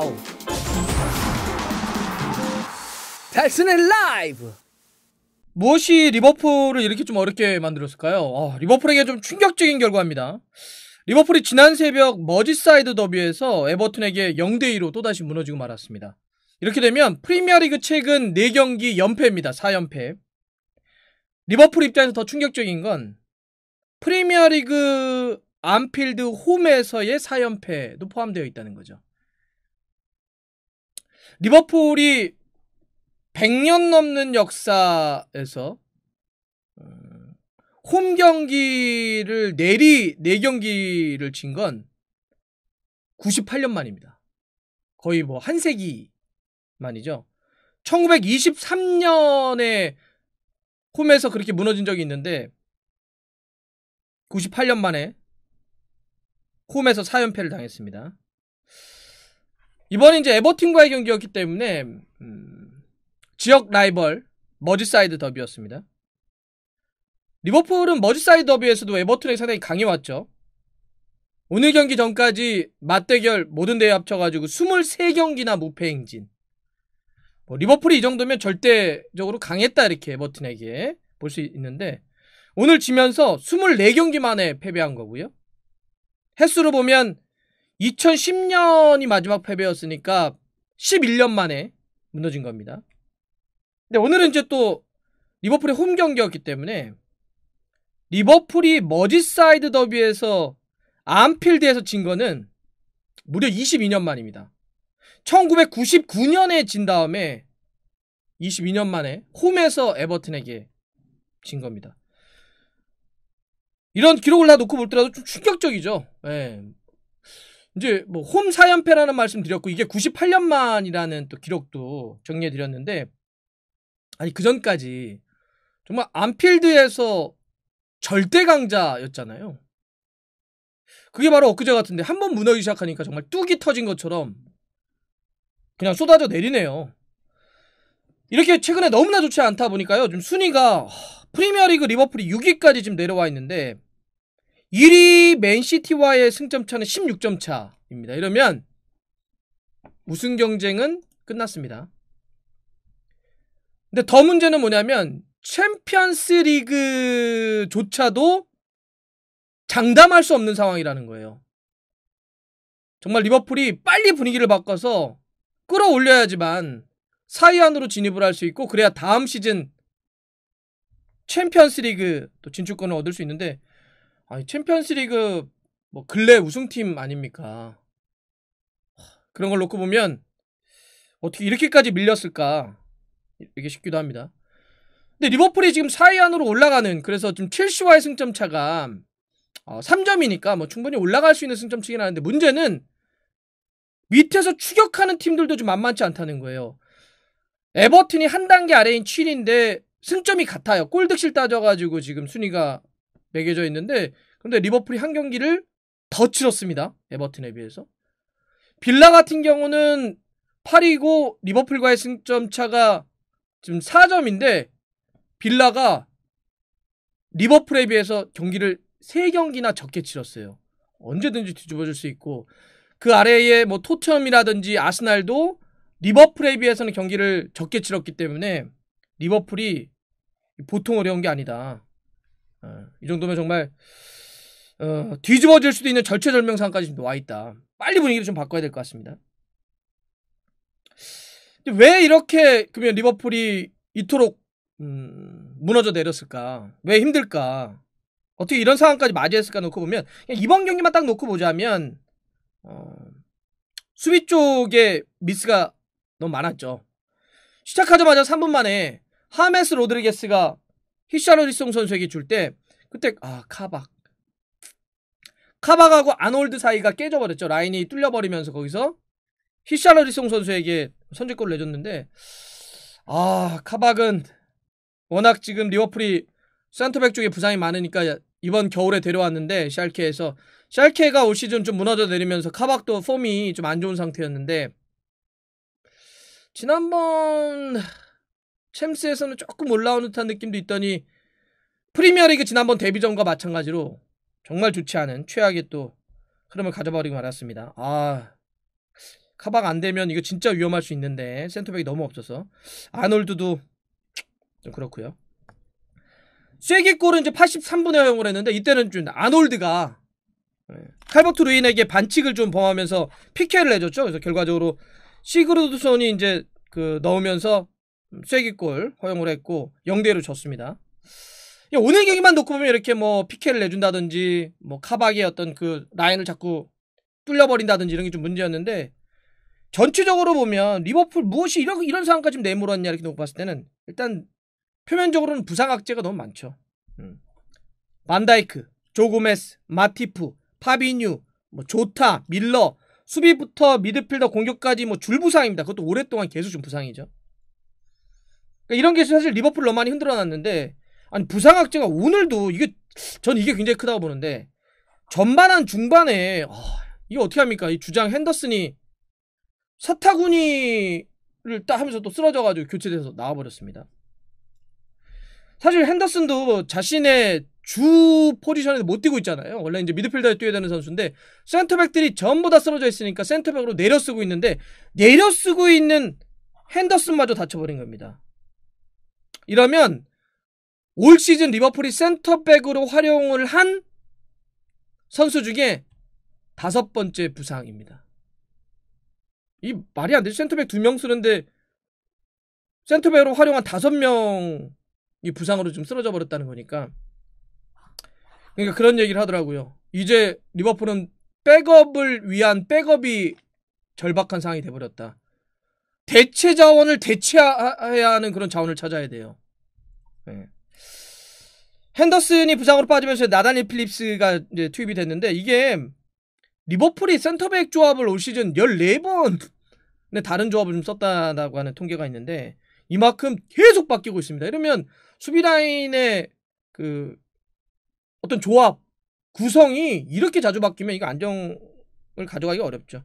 와우! 달슨의 라이브! 무엇이 리버풀을 이렇게 좀 어렵게 만들었을까요? 어, 리버풀에게 좀 충격적인 결과입니다. 리버풀이 지난 새벽 머지사이드 더비에서 에버튼에게 0대2로 또다시 무너지고 말았습니다. 이렇게 되면 프리미어리그 최근 4경기 연패입니다. 4연패. 리버풀 입장에서 더 충격적인 건 프리미어리그 안필드 홈에서의 4연패도 포함되어 있다는 거죠. 리버풀이 100년 넘는 역사에서 어, 홈 경기를 내리 4경기를 친 건 98년 만입니다. 거의 뭐 한 세기 만이죠. 1923년에 홈에서 그렇게 무너진 적이 있는데 98년 만에 홈에서 4연패를 당했습니다. 이번이 이제 에버틴과의 경기였기 때문에 음, 지역 라이벌 머지사이드 더비였습니다. 리버풀은 머지사이드 더비에서도 에버튼에 상당히 강해왔죠. 오늘 경기 전까지 맞대결 모든 대회 합쳐가지고 23경기나 무패 행진. 뭐 리버풀이 이 정도면 절대적으로 강했다 이렇게 에버튼에게 볼 수 있는데 오늘 지면서 24경기 만에 패배한 거고요. 횟수로 보면 2010년이 마지막 패배였으니까 11년 만에 무너진 겁니다. 근데 오늘은 이제 또 리버풀의 홈 경기였기 때문에 리버풀이 머지사이드 더비에서 암필드에서 진 거는 무려 22년 만입니다. 1999년에 진 다음에 22년 만에 홈에서 에버튼에게 진 겁니다. 이런 기록을 다 놓고 볼 때라도 좀 충격적이죠. 예. 이제 뭐홈 4연패라는 말씀 드렸고 이게 98년 만이라는 또 기록도 정리해 드렸는데 아니 그 전까지 정말 안필드에서 절대 강자였잖아요. 그게 바로 엊그제 같은데 한 번 무너기 시작하니까 정말 뚝이 터진 것처럼 그냥 쏟아져 내리네요. 이렇게 최근에 너무나 좋지 않다 보니까요. 좀 순위가 프리미어리그 리버풀이 6위까지 지금 내려와 있는데 1위 맨시티와의 승점 차는 16점 차입니다. 이러면 우승 경쟁은 끝났습니다. 근데 더 문제는 뭐냐면 챔피언스 리그조차도 장담할 수 없는 상황이라는 거예요. 정말 리버풀이 빨리 분위기를 바꿔서 끌어올려야지만 4위 안으로 진입을 할 수 있고 그래야 다음 시즌 챔피언스 리그 또 진출권을 얻을 수 있는데 아니, 챔피언스리그 뭐 근래 우승팀 아닙니까? 그런 걸 놓고 보면 어떻게 이렇게까지 밀렸을까? 이게 쉽기도 합니다. 근데 리버풀이 지금 4위 안으로 올라가는 그래서 좀 첼시와의 승점 차가 어, 3점이니까 뭐 충분히 올라갈 수 있는 승점치긴 하는데 문제는 밑에서 추격하는 팀들도 좀 만만치 않다는 거예요. 에버튼이 한 단계 아래인 7인데 승점이 같아요. 골득실 따져가지고 지금 순위가 매겨져 있는데 근데 리버풀이 한 경기를 더 치렀습니다. 에버튼에 비해서. 빌라 같은 경우는 8이고 리버풀과의 승점 차가 지금 4점인데 빌라가 리버풀에 비해서 경기를 3경기나 적게 치렀어요. 언제든지 뒤집어질 수 있고 그 아래에 뭐 토트넘이라든지 아스날도 리버풀에 비해서는 경기를 적게 치렀기 때문에 리버풀이 보통 어려운 게 아니다. 어, 이 정도면 정말 어, 뒤집어질 수도 있는 절체절명상까지 지와 있다. 빨리 분위기를 좀 바꿔야 될 것 같습니다. 왜 이렇게 그러면 리버풀이 이토록 음, 무너져 내렸을까? 왜 힘들까? 어떻게 이런 상황까지 맞이했을까 놓고 보면 이번 경기만 딱 놓고 보자면 어, 수비 쪽에 미스가 너무 많았죠. 시작하자마자 3분 만에 하메스 로드리게스가 히샤로리송 선수에게 줄때 그때 아 카박 카박하고 아놀드 사이가 깨져버렸죠. 라인이 뚫려버리면서 거기서 히샬러리송 선수에게 선제골을 내줬는데 아 카박은 워낙 지금 리버풀이 센터백 쪽에 부상이 많으니까 이번 겨울에 데려왔는데 샬케에서 샬케가 올 시즌 좀 무너져 내리면서 카박도 폼이 좀 안 좋은 상태였는데 지난번 챔스에서는 조금 올라온 듯한 느낌도 있더니 프리미어리그 지난번 데뷔전과 마찬가지로 정말 좋지 않은 최악의 또 흐름을 가져버리고 말았습니다. 아 카박 안 되면 이거 진짜 위험할 수 있는데 센터백이 너무 없어서 아놀드도 좀 그렇고요. 쐐기골은 이제 83분에 허용을 했는데 이때는 좀 아놀드가 예, 칼버트 루인에게 반칙을 좀 범하면서 피케를 해줬죠 그래서 결과적으로 시그루드손이 이제 그 넣으면서 쐐기골 허용을 했고 0대로 졌습니다. 오늘 경기만 놓고 보면 이렇게 뭐 피케를 내준다든지 뭐 카박의 어떤 그 라인을 자꾸 뚫려버린다든지 이런 게 좀 문제였는데 전체적으로 보면 리버풀 무엇이 이런 이런 상황까지 내몰았냐 이렇게 놓고 봤을 때는 일단 표면적으로는 부상 악재가 너무 많죠. 음. 반다이크, 조고메스, 마티프, 파비뉴, 뭐 조타, 밀러 수비부터 미드필더 공격까지 뭐 줄부상입니다. 그것도 오랫동안 계속 좀 부상이죠. 그러니까 이런 게 사실 리버풀 너많이 흔들어놨는데 아니 부상악재가 오늘도 이게 전 이게 굉장히 크다고 보는데 전반 한 중반에 어, 이거 어떻게 합니까? 이 주장 핸더슨이 사타구니를 딱 하면서 또 쓰러져가지고 교체돼서 나와버렸습니다. 사실 핸더슨도 자신의 주 포지션에서 못 뛰고 있잖아요. 원래 이제 미드필더에 뛰어야 되는 선수인데 센터백들이 전부 다 쓰러져 있으니까 센터백으로 내려쓰고 있는데 내려쓰고 있는 핸더슨마저 다쳐버린 겁니다. 이러면 올 시즌 리버풀이 센터백으로 활용을 한 선수 중에 다섯 번째 부상입니다. 이 말이 안 되죠. 센터백 두 명 쓰는데 센터백으로 활용한 다섯 명이 부상으로 좀 쓰러져 버렸다는 거니까. 그러니까 그런 얘기를 하더라고요. 이제 리버풀은 백업을 위한 백업이 절박한 상황이 돼버렸다. 대체 자원을 대체해야 하는 그런 자원을 찾아야 돼요. 네. 펜더슨이 부상으로 빠지면서 나다니 필립스가 이제 투입이 됐는데 이게 리버풀이 센터백 조합을 올 시즌 14번 근 다른 조합을 좀 썼다라고 하는 통계가 있는데 이만큼 계속 바뀌고 있습니다. 이러면 수비 라인의 그 어떤 조합 구성이 이렇게 자주 바뀌면 이거 안정을 가져가기가 어렵죠.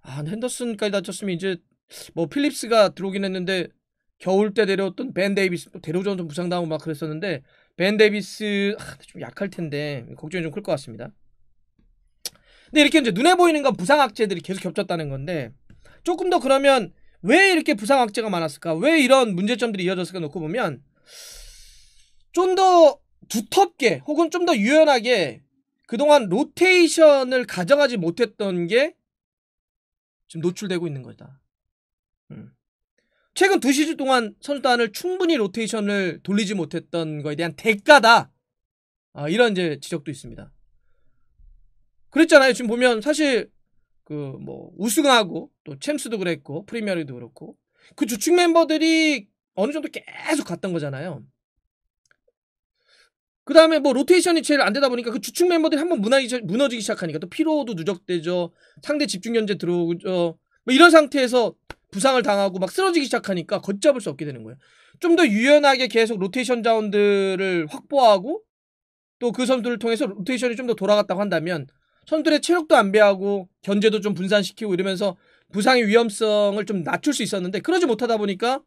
아, 핸더슨까지 다쳤으면 이제 뭐 필립스가 들어오긴 했는데 겨울 때 데려왔던 벤 데이비스 뭐 데려오전 좀 부상당하고 막 그랬었는데 벤 데비스 아, 좀 약할 텐데 걱정이 좀 클 것 같습니다. 근데 이렇게 이제 눈에 보이는 건 부상 악재들이 계속 겹쳤다는 건데 조금 더 그러면 왜 이렇게 부상 악재가 많았을까? 왜 이런 문제점들이 이어졌을까 놓고 보면 좀 더 두텁게 혹은 좀 더 유연하게 그동안 로테이션을 가져가지 못했던 게 지금 노출되고 있는 거다. 음. 최근 두 시즌 동안 선수단을 충분히 로테이션을 돌리지 못했던 거에 대한 대가다. 아, 이런 이제 지적도 있습니다. 그랬잖아요. 지금 보면 사실 그 뭐 우승하고 또 챔스도 그랬고 프리미어리도 그렇고 그 주축 멤버들이 어느 정도 계속 갔던 거잖아요. 그 다음에 뭐 로테이션이 제일 안 되다 보니까 그 주축 멤버들이 한번 무너지기 시작하니까 또 피로도 누적되죠. 상대 집중 연재 들어오죠. 뭐 이런 상태에서 부상을 당하고 막 쓰러지기 시작하니까 걷잡을 수 없게 되는 거예요. 좀 더 유연하게 계속 로테이션 자원들을 확보하고 또 그 선수들을 통해서 로테이션이 좀 더 돌아갔다고 한다면 선수들의 체력도 안배하고 견제도 좀 분산시키고 이러면서 부상의 위험성을 좀 낮출 수 있었는데 그러지 못하다 보니까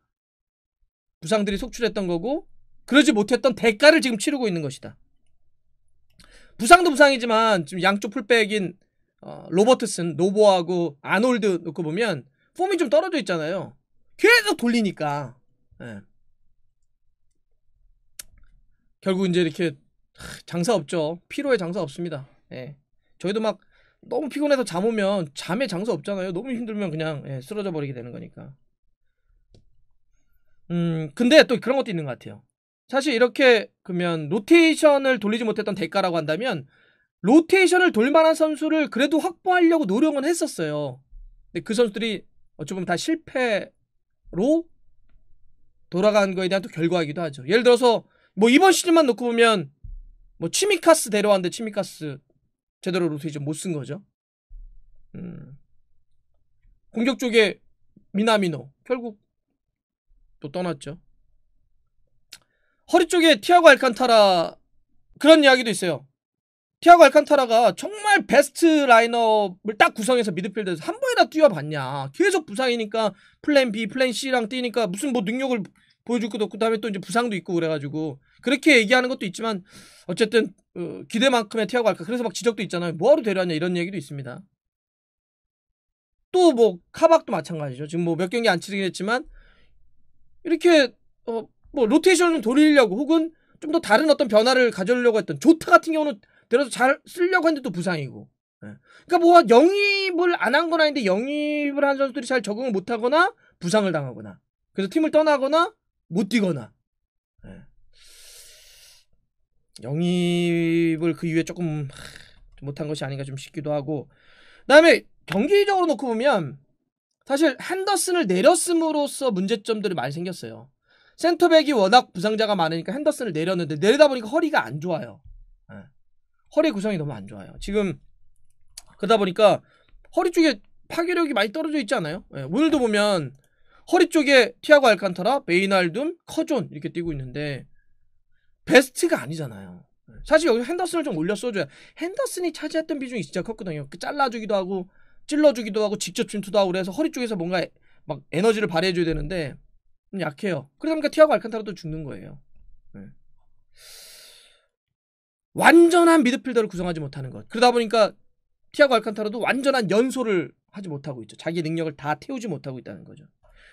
부상들이 속출했던 거고 그러지 못했던 대가를 지금 치르고 있는 것이다. 부상도 부상이지만 지금 양쪽 풀백인 어, 로버트슨, 노보하고 아놀드 놓고 보면 폼이 좀 떨어져 있잖아요. 계속 돌리니까. 네. 결국 이제 이렇게 장사 없죠. 피로에 장사 없습니다. 네. 저희도 막 너무 피곤해서 잠 오면 잠에 장사 없잖아요. 너무 힘들면 그냥 예, 쓰러져 버리게 되는 거니까. 음, 근데 또 그런 것도 있는 것 같아요. 사실 이렇게 그러면 로테이션을 돌리지 못했던 대가라고 한다면 로테이션을 돌 만한 선수를 그래도 확보하려고 노력은 했었어요. 근데 그 선수들이 어찌 면다 실패로 돌아간 거에 대한 또 결과이기도 하죠. 예를 들어서 뭐 이번 시즌만 놓고 보면 뭐 치미카스 데려왔는데 치미카스 제대로 로테이션 못쓴 거죠. 음. 공격 쪽에 미나미노 결국 또 떠났죠. 허리 쪽에 티아고 알칸타라 그런 이야기도 있어요. 티아고 알칸타라가 정말 베스트 라인업을 딱 구성해서 미드필드에서 한번에다 뛰어봤냐. 계속 부상이니까 플랜 B, 플랜 C랑 뛰니까 무슨 뭐 능력을 보여줄 것도 없고 그다음에 또 이제 부상도 있고 그래가지고 그렇게 얘기하는 것도 있지만 어쨌든 어, 기대만큼의 티아고 알칸 그래서 막 지적도 있잖아요. 뭐하러 데려왔냐 이런 얘기도 있습니다. 또 뭐 카박도 마찬가지죠. 지금 뭐 몇 경기 안 치르긴 했지만 이렇게 어, 뭐 로테이션을 돌리려고 혹은 좀 더 다른 어떤 변화를 가져오려고 했던 조타 같은 경우는 들어서 잘 쓰려고 했는데 또 부상이고. 예. 그러니까 뭐 영입을 안 한 건 아닌데 영입을 한 선수들이 잘 적응을 못 하거나 부상을 당하거나 그래서 팀을 떠나거나 못 뛰거나 예. 영입을 그 이후에 조금 못한 것이 아닌가 좀 싶기도 하고 그다음에 경기적으로 놓고 보면 사실 핸더슨을 내렸음으로써 문제점들이 많이 생겼어요. 센터백이 워낙 부상자가 많으니까 핸더슨을 내렸는데 내려다 보니까 허리가 안 좋아요. 허리 구성이 너무 안 좋아요. 지금 그러다 보니까 허리 쪽에 파괴력이 많이 떨어져 있지 않아요? 네, 오늘도 보면 허리 쪽에 티아고 알칸타라, 베이날둠, 커존 이렇게 뛰고 있는데 베스트가 아니잖아요. 예, 사실 여기 핸더슨을 좀 올려 써줘야 핸더슨이 차지했던 비중이 진짜 컸거든요. 그 잘라주기도 하고 찔러주기도 하고 직접 침투도 하고 그래서 허리 쪽에서 뭔가 막 에너지를 발휘해줘야 되는데 약해요. 그러다 보니까 티아고 알칸타라도 죽는 거예요. 네. 완전한 미드필더를 구성하지 못하는 것. 그러다 보니까 티아고 알칸타라도 완전한 연소를 하지 못하고 있죠. 자기 능력을 다 태우지 못하고 있다는 거죠.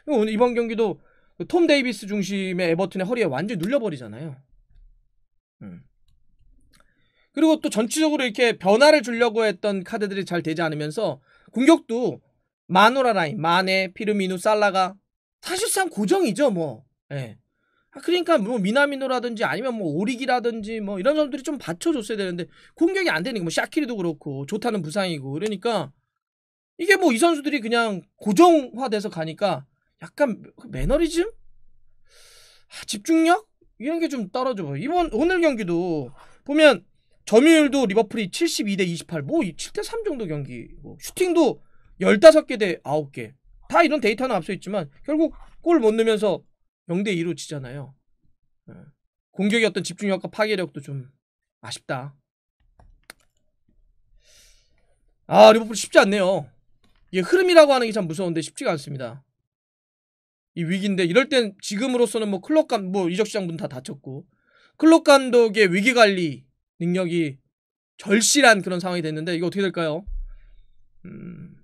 오늘 이번 경기도 그 톰 데이비스 중심의 에버튼의 허리에 완전히 눌려버리잖아요. 음. 그리고 또 전체적으로 이렇게 변화를 주려고 했던 카드들이 잘 되지 않으면서 공격도 마노라 라인, 마네, 피르미누, 살라가 사실상 고정이죠, 뭐. 예. 아, 그러니까 뭐 미나미노라든지 아니면 뭐오리기라든지뭐 이런 사람들이좀 받쳐줬어야 되는데 공격이 안 되니까 뭐 샤키리도 그렇고 좋다는 부상이고 그러니까 이게 뭐 이 선수들이 그냥 고정화돼서 가니까 약간 매너리즘, 아, 집중력 이런 게 좀 떨어져 보여. 이번 오늘 경기도 보면 점유율도 리버풀이 72대 28, 뭐 7대 3 정도 경기, 뭐 슈팅도 15개 대 9개. 다 이런 데이터는 앞서 있지만 결국 골 못 넣으면서 0대 2로 치잖아요 예. 공격의 어떤 집중력과 파괴력도 좀 아쉽다. 아 리버풀 쉽지 않네요. 이게 흐름이라고 하는 게 참 무서운데 쉽지가 않습니다. 이 위기인데 이럴 땐 지금으로서는 뭐 클럽 감뭐 이적 시장 문다 닫혔고 클럽 감독의 위기 관리 능력이 절실한 그런 상황이 됐는데 이거 어떻게 될까요? 음,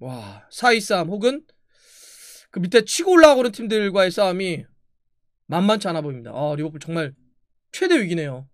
와423 혹은 그 밑에 치고 올라가는 팀들과의 싸움이 만만치 않아 보입니다. 아, 리버풀 정말 최대 위기네요.